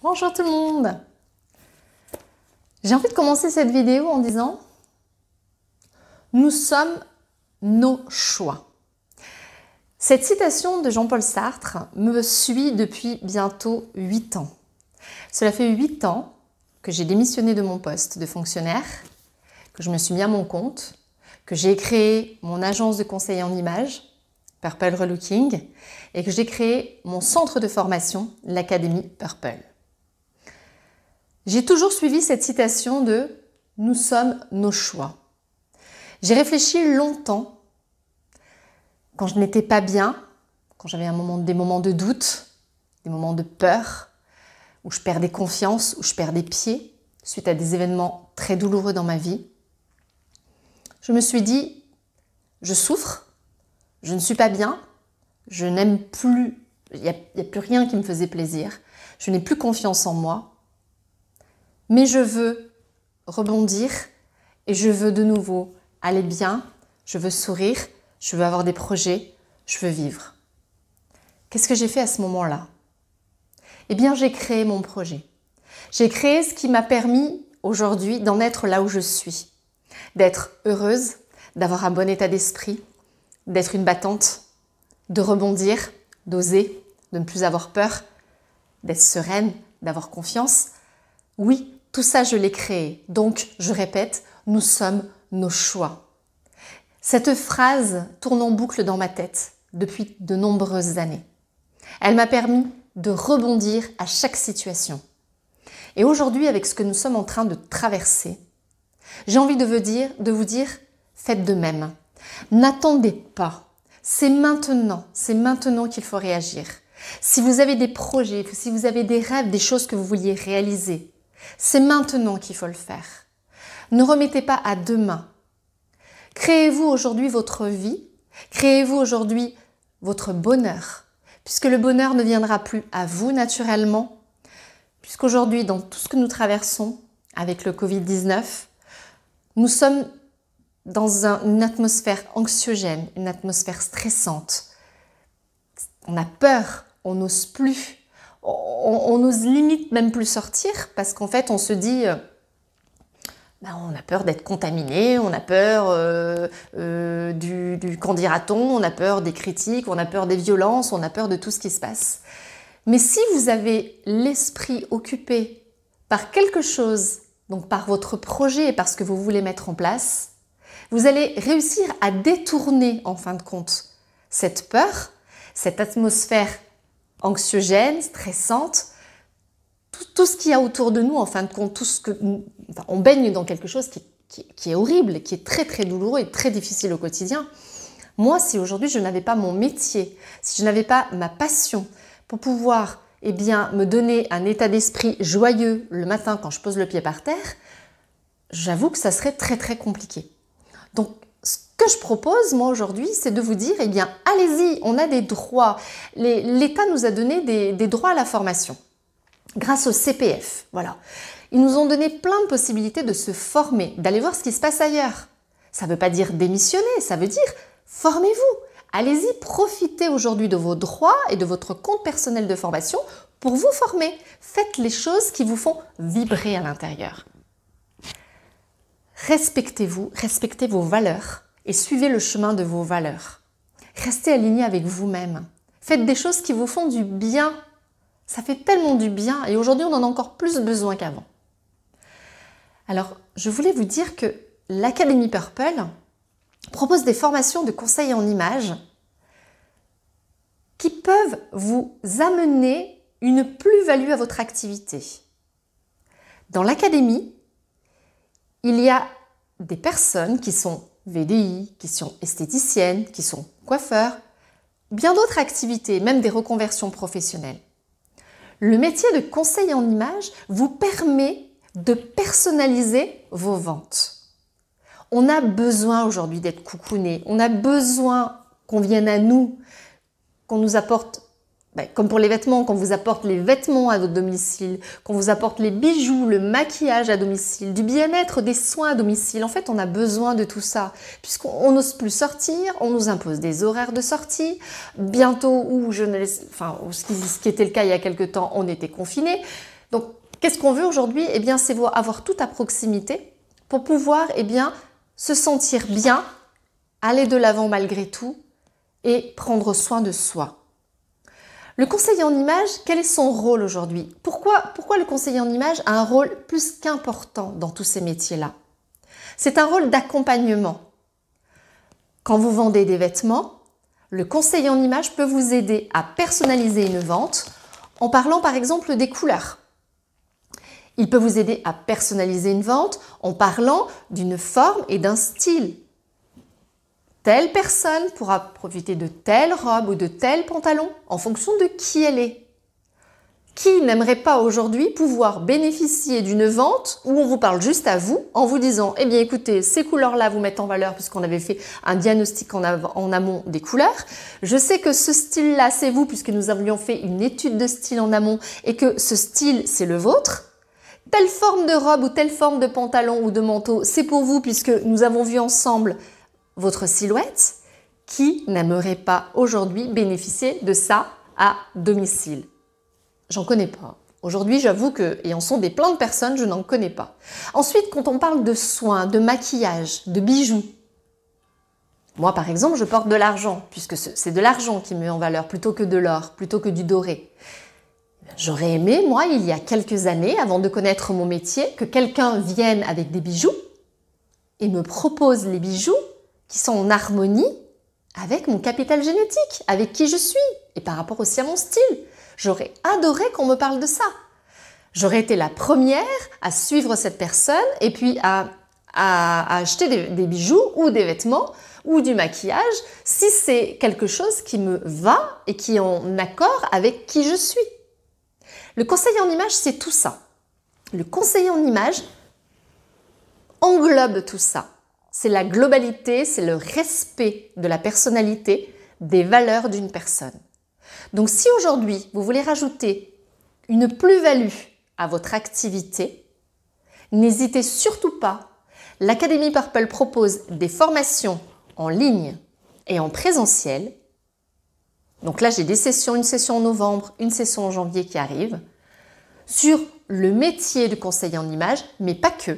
Bonjour tout le monde J'ai envie de commencer cette vidéo en disant Nous sommes nos choix. Cette citation de Jean-Paul Sartre me suit depuis bientôt 8 ans. Cela fait 8 ans que j'ai démissionné de mon poste de fonctionnaire, que je me suis mis à mon compte, que j'ai créé mon agence de conseil en images, Purple Relooking, et que j'ai créé mon centre de formation, l'Académie Purple. J'ai toujours suivi cette citation de ⁇ Nous sommes nos choix ⁇ J'ai réfléchi longtemps, quand je n'étais pas bien, quand j'avais moment, des moments de doute, des moments de peur, où je perdais confiance, où je perdais pied, suite à des événements très douloureux dans ma vie, je me suis dit ⁇ Je souffre, je ne suis pas bien, je n'aime plus, il n'y a plus rien qui me faisait plaisir, je n'ai plus confiance en moi ⁇ mais je veux rebondir et je veux de nouveau aller bien, je veux sourire, je veux avoir des projets, je veux vivre. Qu'est-ce que j'ai fait à ce moment-là Eh bien, j'ai créé mon projet. J'ai créé ce qui m'a permis aujourd'hui d'en être là où je suis, d'être heureuse, d'avoir un bon état d'esprit, d'être une battante, de rebondir, d'oser, de ne plus avoir peur, d'être sereine, d'avoir confiance. Oui, tout ça, je l'ai créé. Donc, je répète, nous sommes nos choix. Cette phrase tourne en boucle dans ma tête depuis de nombreuses années. Elle m'a permis de rebondir à chaque situation. Et aujourd'hui, avec ce que nous sommes en train de traverser, j'ai envie de vous dire, de vous dire faites de même. N'attendez pas. C'est maintenant, c'est maintenant qu'il faut réagir. Si vous avez des projets, si vous avez des rêves, des choses que vous vouliez réaliser, c'est maintenant qu'il faut le faire. Ne remettez pas à demain. Créez-vous aujourd'hui votre vie, créez-vous aujourd'hui votre bonheur, puisque le bonheur ne viendra plus à vous naturellement, puisqu'aujourd'hui, dans tout ce que nous traversons avec le Covid-19, nous sommes dans une atmosphère anxiogène, une atmosphère stressante. On a peur, on n'ose plus, on, n'ose limite même plus sortir parce qu'en fait, on se dit. Euh, bah, on a peur d'être contaminé, on a peur euh, euh, du, du qu'en dira-t-on, on a peur des critiques, on a peur des violences, on a peur de tout ce qui se passe. Mais si vous avez l'esprit occupé par quelque chose, donc par votre projet et par ce que vous voulez mettre en place, vous allez réussir à détourner en fin de compte cette peur, cette atmosphère anxiogène, stressante, tout, ce qu'il y a autour de nous, en fin de compte, tout ce que, on baigne dans quelque chose qui, est horrible, qui est très très douloureux et très difficile au quotidien. Moi, si aujourd'hui je n'avais pas mon métier, si je n'avais pas ma passion pour pouvoir eh bien, me donner un état d'esprit joyeux le matin quand je pose le pied par terre, j'avoue que ça serait très très compliqué. Donc ce que je propose, moi, aujourd'hui, c'est de vous dire, eh bien, allez-y, on a des droits. L'État nous a donné des, des droits à la formation grâce au CPF. Voilà. Ils nous ont donné plein de possibilités de se former, d'aller voir ce qui se passe ailleurs. Ça ne veut pas dire démissionner, ça veut dire formez-vous. Allez-y, profitez aujourd'hui de vos droits et de votre compte personnel de formation pour vous former. Faites les choses qui vous font vibrer à l'intérieur. Respectez-vous, respectez vos valeurs et suivez le chemin de vos valeurs. Restez aligné avec vous-même. Faites des choses qui vous font du bien. Ça fait tellement du bien et aujourd'hui on en a encore plus besoin qu'avant. Alors, je voulais vous dire que l'Académie Purple propose des formations de conseils en images qui peuvent vous amener une plus-value à votre activité. Dans l'académie, il y a des personnes qui sont VDI, qui sont esthéticiennes, qui sont coiffeurs, bien d'autres activités, même des reconversions professionnelles. Le métier de conseil en image vous permet de personnaliser vos ventes. On a besoin aujourd'hui d'être coucouné, on a besoin qu'on vienne à nous, qu'on nous apporte bah, comme pour les vêtements, qu'on vous apporte les vêtements à votre domicile, qu'on vous apporte les bijoux, le maquillage à domicile, du bien-être, des soins à domicile. En fait, on a besoin de tout ça, puisqu'on n'ose plus sortir, on nous impose des horaires de sortie. Bientôt, ou je ne enfin, ce qui était le cas il y a quelque temps, on était confinés. Donc, qu'est-ce qu'on veut aujourd'hui Eh bien, c'est avoir tout à proximité pour pouvoir, eh bien, se sentir bien, aller de l'avant malgré tout et prendre soin de soi. Le conseiller en image, quel est son rôle aujourd'hui pourquoi, le conseiller en image a un rôle plus qu'important dans tous ces métiers-là C'est un rôle d'accompagnement. Quand vous vendez des vêtements, le conseiller en image peut vous aider à personnaliser une vente en parlant par exemple des couleurs. Il peut vous aider à personnaliser une vente en parlant d'une forme et d'un style telle personne pourra profiter de telle robe ou de tel pantalon en fonction de qui elle est. Qui n'aimerait pas aujourd'hui pouvoir bénéficier d'une vente où on vous parle juste à vous en vous disant Eh bien écoutez, ces couleurs-là vous mettent en valeur puisqu'on avait fait un diagnostic en, en, amont des couleurs. Je sais que ce style-là, c'est vous puisque nous avions fait une étude de style en amont et que ce style, c'est le vôtre. Telle forme de robe ou telle forme de pantalon ou de manteau, c'est pour vous puisque nous avons vu ensemble votre silhouette, qui n'aimerait pas aujourd'hui bénéficier de ça à domicile J'en connais pas. Aujourd'hui, j'avoue que, et en sont des plein de personnes, je n'en connais pas. Ensuite, quand on parle de soins, de maquillage, de bijoux, moi par exemple, je porte de l'argent, puisque c'est de l'argent qui me met en valeur, plutôt que de l'or, plutôt que du doré. J'aurais aimé, moi, il y a quelques années, avant de connaître mon métier, que quelqu'un vienne avec des bijoux et me propose les bijoux qui sont en harmonie avec mon capital génétique, avec qui je suis et par rapport aussi à mon style. J'aurais adoré qu'on me parle de ça. J'aurais été la première à suivre cette personne et puis à, acheter des, des bijoux ou des vêtements ou du maquillage si c'est quelque chose qui me va et qui est en accord avec qui je suis. Le conseil en image, c'est tout ça. Le conseil en image englobe tout ça c'est la globalité, c'est le respect de la personnalité, des valeurs d'une personne. Donc si aujourd'hui vous voulez rajouter une plus-value à votre activité, n'hésitez surtout pas. L'Académie Purple propose des formations en ligne et en présentiel. Donc là, j'ai des sessions, une session en novembre, une session en janvier qui arrive, sur le métier de conseiller en image, mais pas que,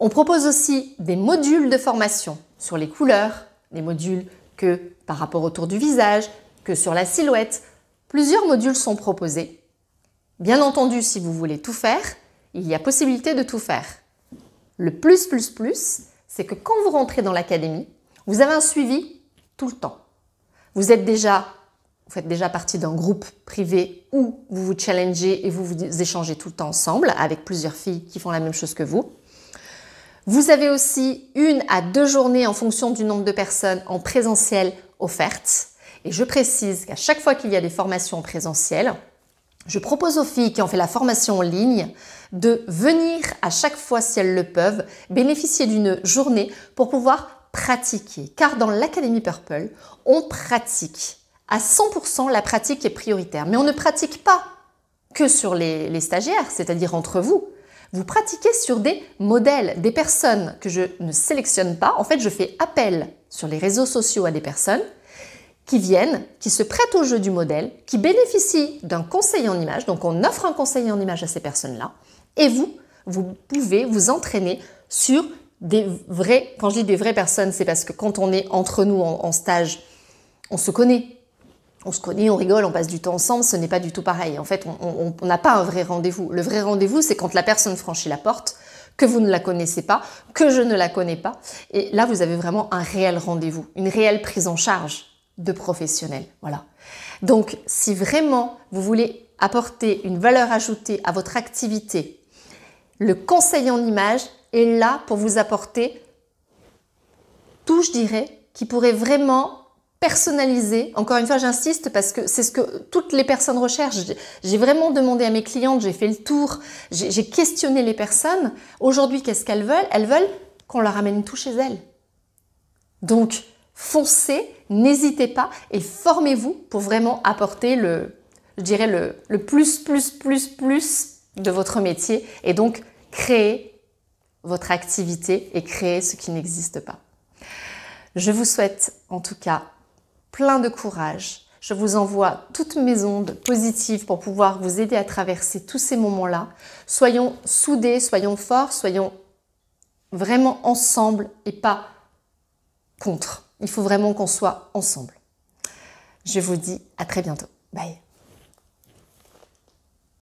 on propose aussi des modules de formation sur les couleurs, des modules que par rapport autour du visage, que sur la silhouette. Plusieurs modules sont proposés. Bien entendu, si vous voulez tout faire, il y a possibilité de tout faire. Le plus, plus, plus, c'est que quand vous rentrez dans l'académie, vous avez un suivi tout le temps. Vous êtes déjà, vous faites déjà partie d'un groupe privé où vous vous challengez et vous vous échangez tout le temps ensemble avec plusieurs filles qui font la même chose que vous. Vous avez aussi une à deux journées en fonction du nombre de personnes en présentiel offertes. Et je précise qu'à chaque fois qu'il y a des formations en présentiel, je propose aux filles qui ont fait la formation en ligne de venir à chaque fois, si elles le peuvent, bénéficier d'une journée pour pouvoir pratiquer. Car dans l'Académie Purple, on pratique. À 100%, la pratique est prioritaire. Mais on ne pratique pas que sur les, les stagiaires, c'est-à-dire entre vous. Vous pratiquez sur des modèles, des personnes que je ne sélectionne pas. En fait, je fais appel sur les réseaux sociaux à des personnes qui viennent, qui se prêtent au jeu du modèle, qui bénéficient d'un conseil en image. Donc, on offre un conseil en image à ces personnes-là. Et vous, vous pouvez vous entraîner sur des vrais, quand je dis des vraies personnes, c'est parce que quand on est entre nous en stage, on se connaît, on se connaît, on rigole, on passe du temps ensemble, ce n'est pas du tout pareil. En fait, on n'a pas un vrai rendez-vous. Le vrai rendez-vous, c'est quand la personne franchit la porte, que vous ne la connaissez pas, que je ne la connais pas. Et là, vous avez vraiment un réel rendez-vous, une réelle prise en charge de professionnel. Voilà. Donc, si vraiment vous voulez apporter une valeur ajoutée à votre activité, le conseil en image est là pour vous apporter tout, je dirais, qui pourrait vraiment personnalisé. Encore une fois, j'insiste parce que c'est ce que toutes les personnes recherchent. J'ai vraiment demandé à mes clientes, j'ai fait le tour, j'ai questionné les personnes. Aujourd'hui, qu'est-ce qu'elles veulent Elles veulent qu'on leur amène tout chez elles. Donc, foncez, n'hésitez pas et formez-vous pour vraiment apporter le, je dirais, le, le plus, plus, plus, plus de votre métier et donc créer votre activité et créer ce qui n'existe pas. Je vous souhaite en tout cas plein de courage. Je vous envoie toutes mes ondes positives pour pouvoir vous aider à traverser tous ces moments-là. Soyons soudés, soyons forts, soyons vraiment ensemble et pas contre. Il faut vraiment qu'on soit ensemble. Je vous dis à très bientôt. Bye.